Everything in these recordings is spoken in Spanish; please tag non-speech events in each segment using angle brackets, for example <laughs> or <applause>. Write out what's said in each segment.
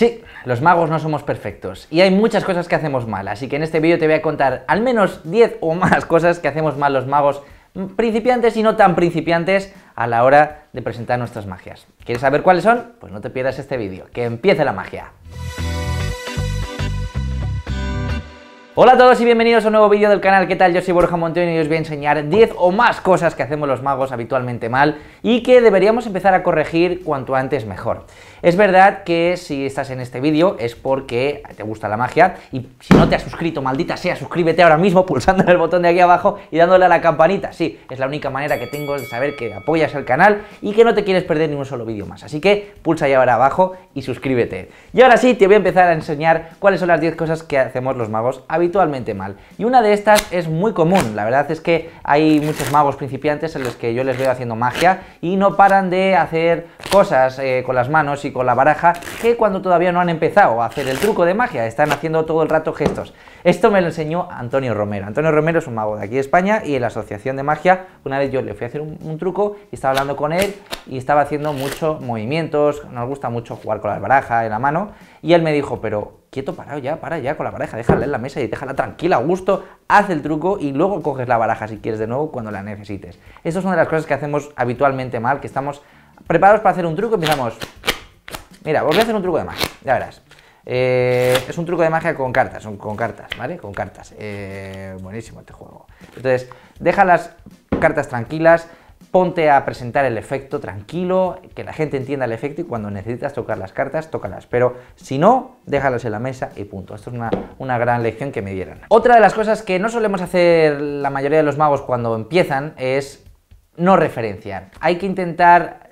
Sí, los magos no somos perfectos y hay muchas cosas que hacemos mal, así que en este vídeo te voy a contar al menos 10 o más cosas que hacemos mal los magos principiantes y no tan principiantes a la hora de presentar nuestras magias. ¿Quieres saber cuáles son? Pues no te pierdas este vídeo. ¡Que empiece la magia! Hola a todos y bienvenidos a un nuevo vídeo del canal, ¿qué tal? Yo soy Borja Monteón y os voy a enseñar 10 o más cosas que hacemos los magos habitualmente mal y que deberíamos empezar a corregir cuanto antes mejor. Es verdad que si estás en este vídeo es porque te gusta la magia y si no te has suscrito, maldita sea, suscríbete ahora mismo pulsando en el botón de aquí abajo y dándole a la campanita. Sí, es la única manera que tengo de saber que apoyas el canal y que no te quieres perder ni un solo vídeo más. Así que pulsa ya ahora abajo y suscríbete. Y ahora sí, te voy a empezar a enseñar cuáles son las 10 cosas que hacemos los magos habitualmente mal. Y una de estas es muy común, la verdad es que hay muchos magos principiantes en los que yo les veo haciendo magia y no paran de hacer cosas eh, con las manos y con la baraja que cuando todavía no han empezado a hacer el truco de magia, están haciendo todo el rato gestos. Esto me lo enseñó Antonio Romero. Antonio Romero es un mago de aquí de España y en la Asociación de Magia, una vez yo le fui a hacer un, un truco y estaba hablando con él y estaba haciendo muchos movimientos, nos gusta mucho jugar con la baraja en la mano y él me dijo, pero quieto, parado ya, para ya con la baraja, déjala en la mesa y déjala tranquila, a gusto, haz el truco y luego coges la baraja si quieres de nuevo cuando la necesites. Esa es una de las cosas que hacemos habitualmente mal, que estamos preparados para hacer un truco y empezamos... Mira, os voy a hacer un truco de magia, ya verás. Eh, es un truco de magia con cartas, con cartas, ¿vale? Con cartas. Eh, buenísimo este juego. Entonces, deja las cartas tranquilas, ponte a presentar el efecto tranquilo, que la gente entienda el efecto y cuando necesitas tocar las cartas, tócalas. Pero si no, déjalas en la mesa y punto. Esto es una, una, gran lección que me dieron. Otra de las cosas que no solemos hacer la mayoría de los magos cuando empiezan es no referenciar. Hay que intentar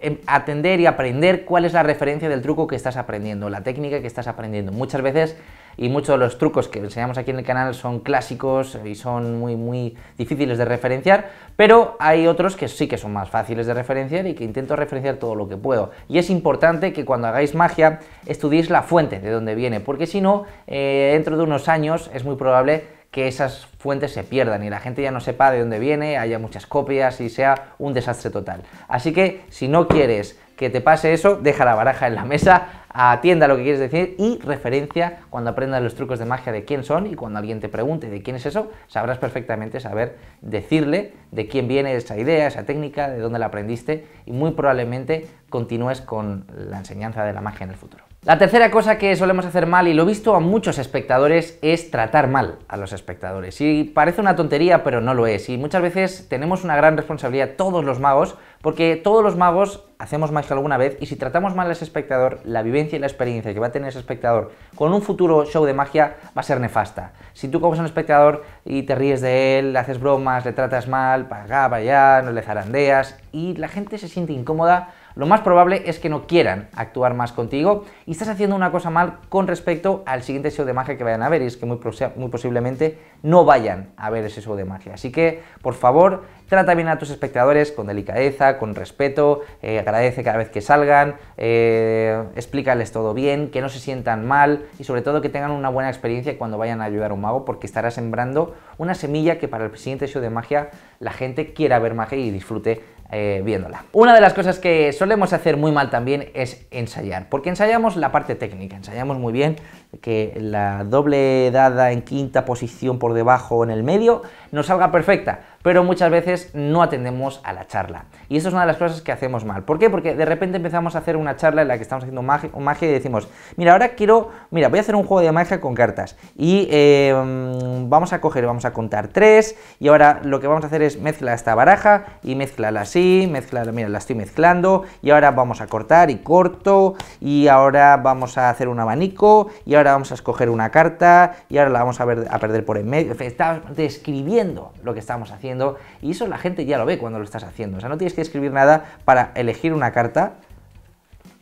em, atender y aprender cuál es la referencia del truco que estás aprendiendo, la técnica que estás aprendiendo. Muchas veces y muchos de los trucos que enseñamos aquí en el canal son clásicos y son muy, muy difíciles de referenciar, pero hay otros que sí que son más fáciles de referenciar y que intento referenciar todo lo que puedo. Y es importante que cuando hagáis magia estudiéis la fuente de dónde viene, porque si no, eh, dentro de unos años es muy probable que esas fuentes se pierdan y la gente ya no sepa de dónde viene, haya muchas copias y sea un desastre total. Así que si no quieres que te pase eso, deja la baraja en la mesa, atienda lo que quieres decir y referencia cuando aprendas los trucos de magia de quién son y cuando alguien te pregunte de quién es eso, sabrás perfectamente saber decirle de quién viene esa idea, esa técnica, de dónde la aprendiste y muy probablemente continúes con la enseñanza de la magia en el futuro. La tercera cosa que solemos hacer mal, y lo he visto a muchos espectadores, es tratar mal a los espectadores. Y parece una tontería, pero no lo es. Y muchas veces tenemos una gran responsabilidad todos los magos porque todos los magos hacemos magia alguna vez y si tratamos mal a ese espectador, la vivencia y la experiencia que va a tener ese espectador con un futuro show de magia va a ser nefasta. Si tú comes a un espectador y te ríes de él, le haces bromas, le tratas mal, para acá, para allá, no le zarandeas y la gente se siente incómoda lo más probable es que no quieran actuar más contigo y estás haciendo una cosa mal con respecto al siguiente show de magia que vayan a ver y es que muy, posiblemente no vayan a ver ese show de magia. Así que, por favor, trata bien a tus espectadores con delicadeza, con respeto, eh, agradece cada vez que salgan, eh, explícales todo bien, que no se sientan mal y sobre todo que tengan una buena experiencia cuando vayan a ayudar a un mago porque estará sembrando una semilla que para el siguiente show de magia la gente quiera ver magia y disfrute eh, viéndola. Una de las cosas que solemos hacer muy mal también es ensayar, porque ensayamos la parte técnica, ensayamos muy bien que la doble dada en quinta posición por debajo en el medio nos salga perfecta, pero muchas veces no atendemos a la charla. Y eso es una de las cosas que hacemos mal. ¿Por qué? Porque de repente empezamos a hacer una charla en la que estamos haciendo magia, y decimos, mira, ahora quiero, mira, voy a hacer un juego de magia con cartas y em, vamos a coger, vamos a contar tres y ahora lo que vamos a hacer es mezcla esta baraja y mezcla la así mezclar, mira, la estoy mezclando y ahora vamos a cortar y corto y ahora vamos a hacer un abanico y ahora vamos a escoger una carta y ahora la vamos a, ver, a perder por en medio. Estás describiendo lo que estamos haciendo y eso la gente ya lo ve cuando lo estás haciendo. O sea, no tienes que escribir nada para elegir una carta,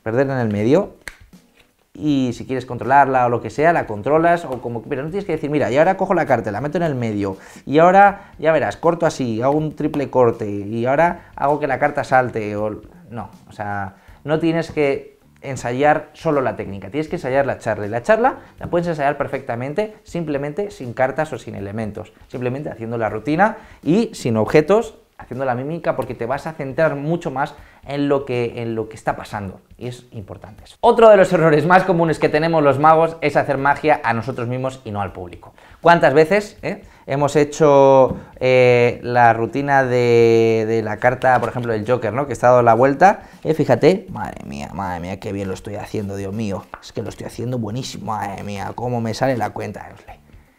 perder en el medio y si quieres controlarla o lo que sea, la controlas o como pero no tienes que decir, mira, y ahora cojo la carta, la meto en el medio y ahora ya verás, corto así, hago un triple corte y ahora hago que la carta salte o no, o sea, no tienes que ensayar solo la técnica, tienes que ensayar la charla y la charla la puedes ensayar perfectamente simplemente sin cartas o sin elementos, simplemente haciendo la rutina y sin objetos haciendo la mímica porque te vas a centrar mucho más en lo que, en lo que está pasando. Y es importante Otro de los errores más comunes que tenemos los magos es hacer magia a nosotros mismos y no al público. ¿Cuántas veces eh, hemos hecho eh, la rutina de, la carta, por ejemplo, del Joker, ¿no? que está dado la vuelta? Y eh, fíjate, madre mía, madre mía, qué bien lo estoy haciendo, Dios mío. Es que lo estoy haciendo buenísimo, madre mía, cómo me sale la cuenta.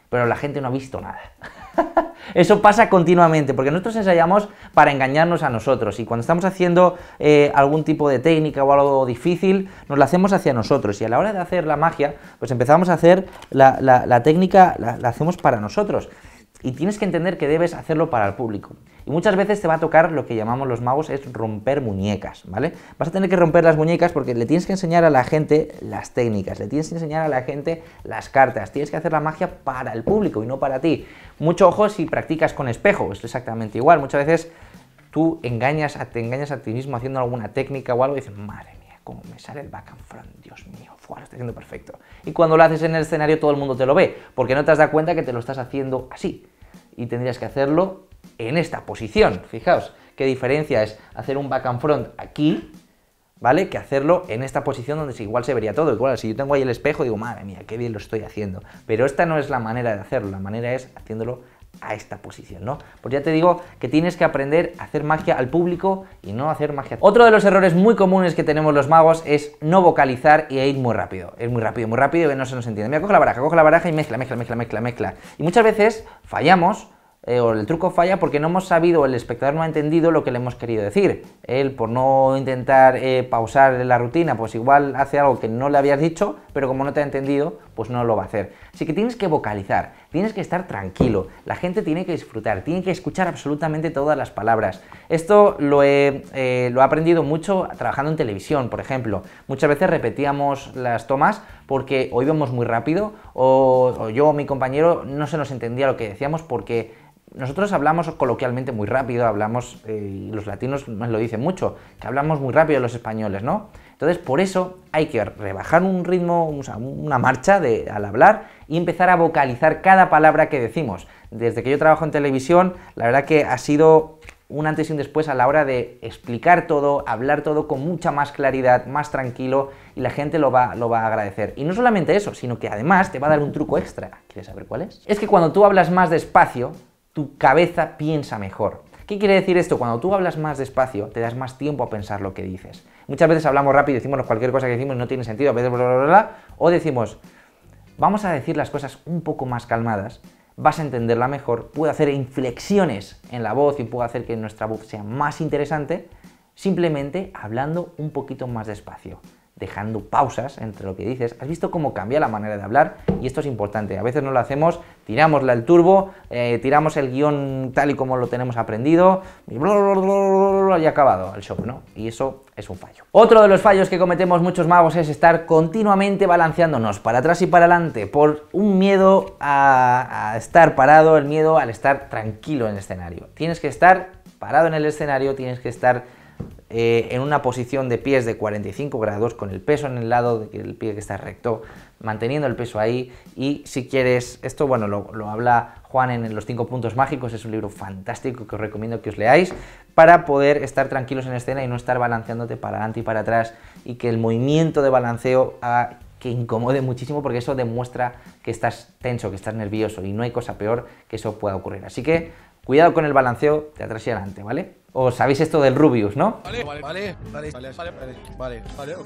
Pero la gente no ha visto nada. <laughs> <laughs> Eso pasa continuamente, porque nosotros ensayamos para engañarnos a nosotros y cuando estamos haciendo eh, algún tipo de técnica o algo difícil, nos la hacemos hacia nosotros y a la hora de hacer la magia, pues empezamos a hacer la, técnica, la hacemos para nosotros. Y tienes que entender que debes hacerlo para el público. Y muchas veces te va a tocar lo que llamamos los magos es romper muñecas, ¿vale? Vas a tener que romper las muñecas porque le tienes que enseñar a la gente las técnicas, le tienes que enseñar a la gente las cartas, tienes que hacer la magia para el público y no para ti. Mucho ojo si practicas con espejo, es exactamente igual. Muchas veces tú engañas a, te engañas a ti mismo haciendo alguna técnica o algo y dices, madre mía, cómo me sale el back and front, Dios mío, fuera, lo estoy haciendo perfecto. Y cuando lo haces en el escenario todo el mundo te lo ve, porque no te has dado cuenta que te lo estás haciendo así y tendrías que hacerlo en esta posición. Fijaos qué diferencia es hacer un back and front aquí, ¿vale? Que hacerlo en esta posición donde igual se vería todo. Igual, si yo tengo ahí el espejo, digo, madre mía, qué bien lo estoy haciendo. Pero esta no es la manera de hacerlo, la manera es haciéndolo a esta posición, ¿no? Pues ya te digo que tienes que aprender a hacer magia al público y no hacer magia. Otro de los errores muy comunes que tenemos los magos es no vocalizar y ir muy rápido. Es muy rápido, muy rápido y no se nos entiende. Mira, coge la baraja, coge la baraja y mezcla, mezcla, mezcla, mezcla, mezcla. Y muchas veces fallamos eh, o el truco falla porque no hemos sabido, o el espectador no ha entendido lo que le hemos querido decir. Él, por no intentar eh, pausar la rutina, pues igual hace algo que no le habías dicho, pero como no te ha entendido, pues no lo va a hacer. Así que tienes que vocalizar, tienes que estar tranquilo, la gente tiene que disfrutar, tiene que escuchar absolutamente todas las palabras. Esto lo he, eh, aprendido mucho trabajando en televisión, por ejemplo. Muchas veces repetíamos las tomas porque o íbamos muy rápido o, yo o mi compañero no se nos entendía lo que decíamos porque nosotros hablamos coloquialmente muy rápido, hablamos, eh, y los latinos nos lo dicen mucho, que hablamos muy rápido los españoles, ¿no? Entonces, por eso hay que rebajar un ritmo, una marcha al hablar y empezar a vocalizar cada palabra que decimos. Desde que yo trabajo en televisión, la verdad que ha sido un antes y un después a la hora de explicar todo, hablar todo con mucha más claridad, más tranquilo y la gente lo va, lo va a agradecer. Y no solamente eso, sino que además te va a dar un truco extra. ¿Quieres saber cuál es? Es que cuando tú hablas más despacio, tu cabeza piensa mejor. ¿Qué quiere decir esto? Cuando tú hablas más despacio, te das más tiempo a pensar lo que dices. Muchas veces hablamos rápido, y decimos cualquier cosa que decimos no tiene sentido, a veces bla, bla, bla, o decimos, vamos a decir las cosas un poco más calmadas, vas a entenderla mejor, puedo hacer inflexiones en la voz y puedo hacer que nuestra voz sea más interesante, simplemente hablando un poquito más despacio dejando pausas entre lo que dices. Has visto cómo cambia la manera de hablar y esto es importante. A veces no lo hacemos, tiramos el turbo, eh, tiramos el guión tal y como lo tenemos aprendido y, acabado el show, ¿no? Y eso es un fallo. Otro de los fallos que cometemos muchos magos es estar continuamente balanceándonos para atrás y para adelante por un miedo a, a estar parado, el miedo al estar tranquilo en el escenario. Tienes que estar parado en el escenario, tienes que estar eh, en una posición de pies de 45 grados con el peso en el lado del pie que está recto, manteniendo el peso ahí y si quieres, esto bueno, lo, habla Juan en Los cinco puntos mágicos, es un libro fantástico que os recomiendo que os leáis para poder estar tranquilos en escena y no estar balanceándote para adelante y para atrás y que el movimiento de balanceo que incomode muchísimo porque eso demuestra que estás tenso, que estás nervioso y no hay cosa peor que eso pueda ocurrir. Así que Cuidado con el balanceo de atrás y adelante, ¿vale? O sabéis esto del Rubius, ¿no? Vale, vale, vale, vale, vale, vale, vale, vale,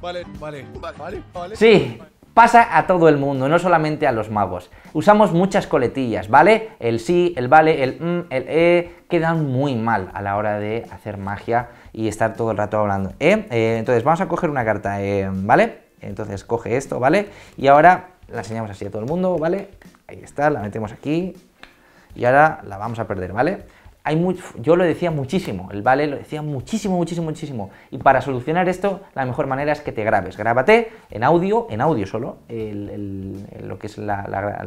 vale, vale, vale, vale. Sí. Pasa a todo el mundo, no solamente a los magos. Usamos muchas coletillas, ¿vale? El sí, el vale, el mm, el e, quedan muy mal a la hora de hacer magia y estar todo el rato hablando. entonces, vamos a coger una carta, ¿vale? Entonces, coge esto, ¿vale? Y ahora la enseñamos así a todo el mundo, ¿vale? Ahí está, la metemos aquí, y ahora la vamos a perder, ¿vale? Hay yo lo decía muchísimo, el vale lo decía muchísimo, muchísimo, muchísimo. Y para solucionar esto, la mejor manera es que te grabes. Grábate en audio, en audio solo, lo que es la,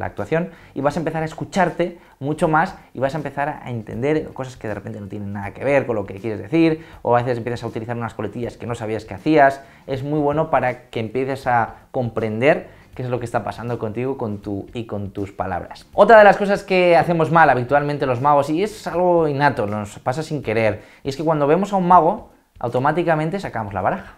actuación, y vas a empezar a escucharte mucho más y vas a empezar a entender cosas que de repente no tienen nada que ver con lo que quieres decir, o a veces empiezas a utilizar unas coletillas que no sabías que hacías. Es muy bueno para que empieces a comprender qué es lo que está pasando contigo con tu, y con tus palabras. Otra de las cosas que hacemos mal habitualmente los magos, y es algo innato, nos pasa sin querer, es que cuando vemos a un mago, automáticamente sacamos la baraja.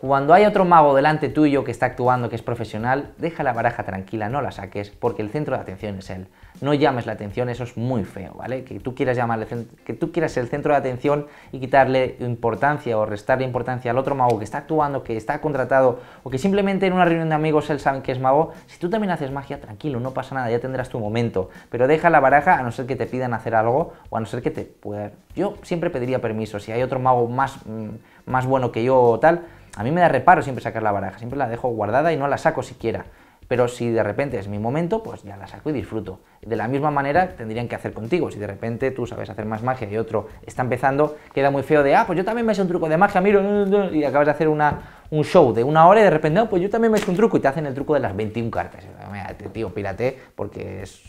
Cuando hay otro mago delante tuyo que está actuando, que es profesional, deja la baraja tranquila, no la saques, porque el centro de atención es él. No llames la atención, eso es muy feo, ¿vale? Que tú quieras llamarle, que tú quieras el centro de atención y quitarle importancia o restarle importancia al otro mago que está actuando, que está contratado o que simplemente en una reunión de amigos él sabe que es mago. Si tú también haces magia, tranquilo, no pasa nada, ya tendrás tu momento. Pero deja la baraja a no ser que te pidan hacer algo o a no ser que te puedan. Yo siempre pediría permiso. Si hay otro mago más, mm, más bueno que yo o tal, a mí me da reparo siempre sacar la baraja, siempre la dejo guardada y no la saco siquiera. Pero si de repente es mi momento, pues ya la saco y disfruto. De la misma manera tendrían que hacer contigo. Si de repente tú sabes hacer más magia y otro está empezando, queda muy feo de, ah, pues yo también me sé un truco de magia, miro, y acabas de hacer una, un show de una hora y de repente, ah, pues yo también me hice un truco y te hacen el truco de las 21 cartas. Este tío, pírate, porque es,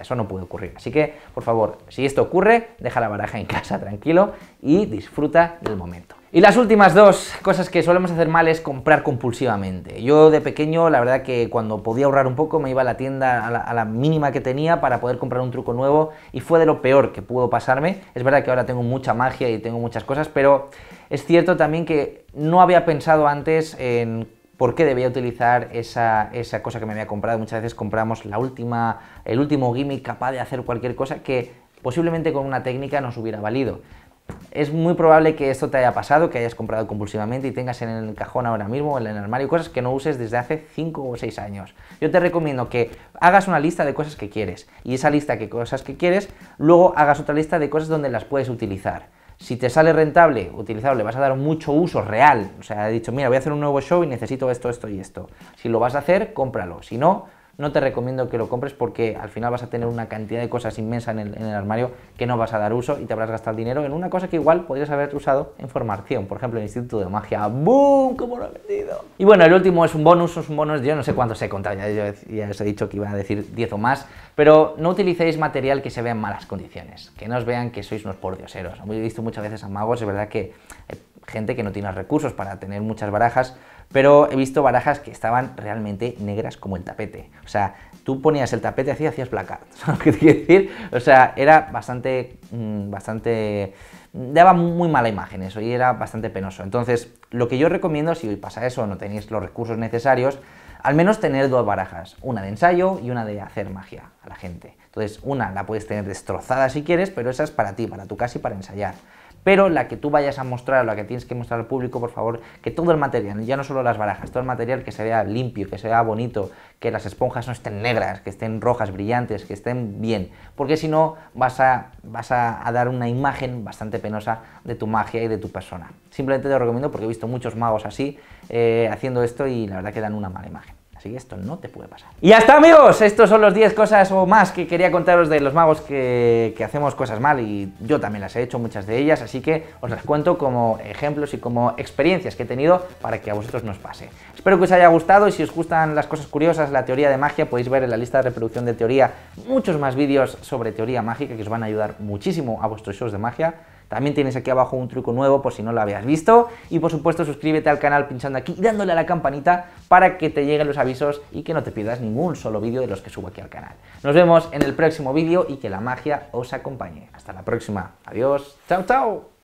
eso no puede ocurrir. Así que, por favor, si esto ocurre, deja la baraja en casa <laughs> tranquilo y disfruta del momento. Y las últimas dos cosas que solemos hacer mal es comprar compulsivamente. Yo de pequeño, la verdad que cuando podía ahorrar un poco, me iba a la tienda a la, mínima que tenía para poder comprar un truco nuevo y fue de lo peor que pudo pasarme. Es verdad que ahora tengo mucha magia y tengo muchas cosas, pero es cierto también que no había pensado antes en por qué debía utilizar esa, esa cosa que me había comprado. Muchas veces compramos la última, el último gimmick capaz de hacer cualquier cosa que posiblemente con una técnica nos hubiera valido es muy probable que esto te haya pasado, que hayas comprado compulsivamente y tengas en el cajón ahora mismo, en el armario, cosas que no uses desde hace 5 o 6 años. Yo te recomiendo que hagas una lista de cosas que quieres y esa lista de cosas que quieres, luego hagas otra lista de cosas donde las puedes utilizar. Si te sale rentable, utilizable, vas a dar mucho uso real. O sea, he dicho, mira, voy a hacer un nuevo show y necesito esto, esto y esto. Si lo vas a hacer, cómpralo. Si no, no te recomiendo que lo compres porque al final vas a tener una cantidad de cosas inmensa en el, armario que no vas a dar uso y te habrás gastado dinero en una cosa que igual podrías haber usado en formación, por ejemplo, el Instituto de Magia. ¡Bum! ¡Cómo lo he vendido! Y bueno, el último es un bonus, es un bonus, yo no sé cuántos he contado, ya, os he dicho que iba a decir 10 o más, pero no utilicéis material que se vea en malas condiciones, que no os vean que sois unos pordioseros. He visto muchas veces a magos, es verdad que hay gente que no tiene recursos para tener muchas barajas, pero he visto barajas que estaban realmente negras como el tapete. O sea, tú ponías el tapete así y hacías placard. <laughs> decir? O sea, era bastante, mm, bastante... Mm, daba muy mala imagen eso y era bastante penoso. Entonces, lo que yo recomiendo, si hoy pasa eso, o no tenéis los recursos necesarios, al menos tener dos barajas, una de ensayo y una de hacer magia a la gente. Entonces, una la puedes tener destrozada si quieres, pero esa es para ti, para tu casa y para ensayar pero la que tú vayas a mostrar la que tienes que mostrar al público, por favor, que todo el material, ya no solo las barajas, todo el material que se vea limpio, que se vea bonito, que las esponjas no estén negras, que estén rojas, brillantes, que estén bien, porque si no vas a, vas a, dar una imagen bastante penosa de tu magia y de tu persona. Simplemente te lo recomiendo porque he visto muchos magos así eh, haciendo esto y la verdad que dan una mala imagen. Así que esto no te puede pasar. Y hasta amigos. Estos son los 10 cosas o más que quería contaros de los magos que, que, hacemos cosas mal. Y yo también las he hecho, muchas de ellas. Así que os las cuento como ejemplos y como experiencias que he tenido para que a vosotros nos pase. Espero que os haya gustado. Y si os gustan las cosas curiosas, la teoría de magia, podéis ver en la lista de reproducción de teoría muchos más vídeos sobre teoría mágica que os van a ayudar muchísimo a vuestros shows de magia. También tienes aquí abajo un truco nuevo por si no lo habías visto. Y por supuesto suscríbete al canal pinchando aquí y dándole a la campanita para que te lleguen los avisos y que no te pierdas ningún solo vídeo de los que subo aquí al canal. Nos vemos en el próximo vídeo y que la magia os acompañe. Hasta la próxima. Adiós. Chao, chao.